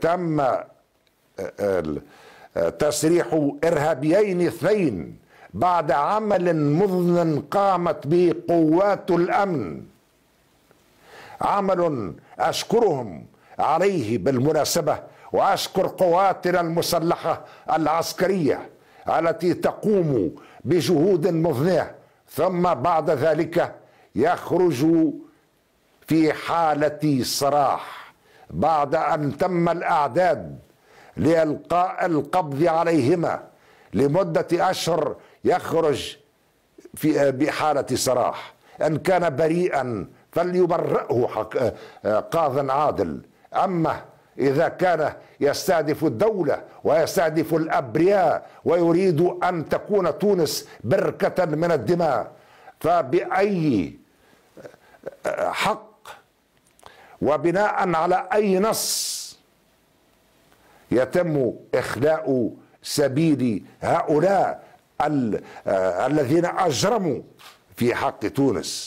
تم آه، آه، تسريح ارهابيين اثنين بعد عمل مضن قامت به قوات الامن عمل اشكرهم عليه بالمناسبه واشكر قواتنا المسلحه العسكريه التي تقوم بجهود مضنيه ثم بعد ذلك يخرج في حاله صراح بعد أن تم الأعداد لإلقاء القبض عليهما لمدة أشهر يخرج في بحالة سراح إن كان بريئا فليبرئه قاض عادل أما إذا كان يستهدف الدولة ويستهدف الأبرياء ويريد أن تكون تونس بركة من الدماء فبأي حق وبناء على اي نص يتم اخلاء سبيل هؤلاء آه، الذين اجرموا في حق تونس